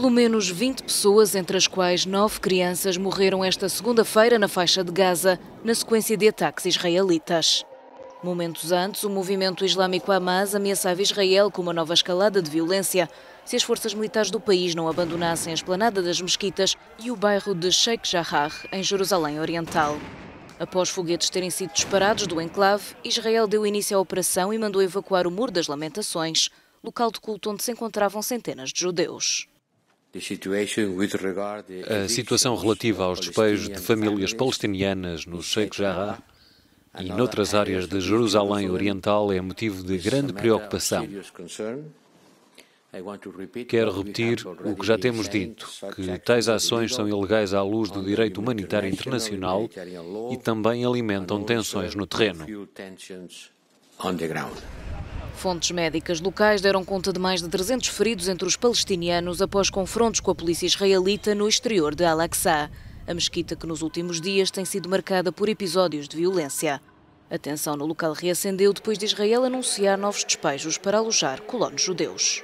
Pelo menos 20 pessoas, entre as quais 9 crianças, morreram esta segunda-feira na faixa de Gaza, na sequência de ataques israelitas. Momentos antes, o movimento islâmico Hamas ameaçava Israel com uma nova escalada de violência se as forças militares do país não abandonassem a esplanada das mesquitas e o bairro de Sheikh Jarrah, em Jerusalém Oriental. Após foguetes terem sido disparados do enclave, Israel deu início à operação e mandou evacuar o Muro das Lamentações, local de culto onde se encontravam centenas de judeus. A situação relativa aos despejos de famílias palestinianas no Sheikh Jarrah e noutras áreas de Jerusalém Oriental é motivo de grande preocupação. Quero repetir o que já temos dito, que tais ações são ilegais à luz do direito humanitário internacional e também alimentam tensões no terreno. Fontes médicas locais deram conta de mais de 300 feridos entre os palestinianos após confrontos com a polícia israelita no exterior de Al-Aqsa, a mesquita que nos últimos dias tem sido marcada por episódios de violência. A tensão no local reacendeu depois de Israel anunciar novos despejos para alojar colonos judeus.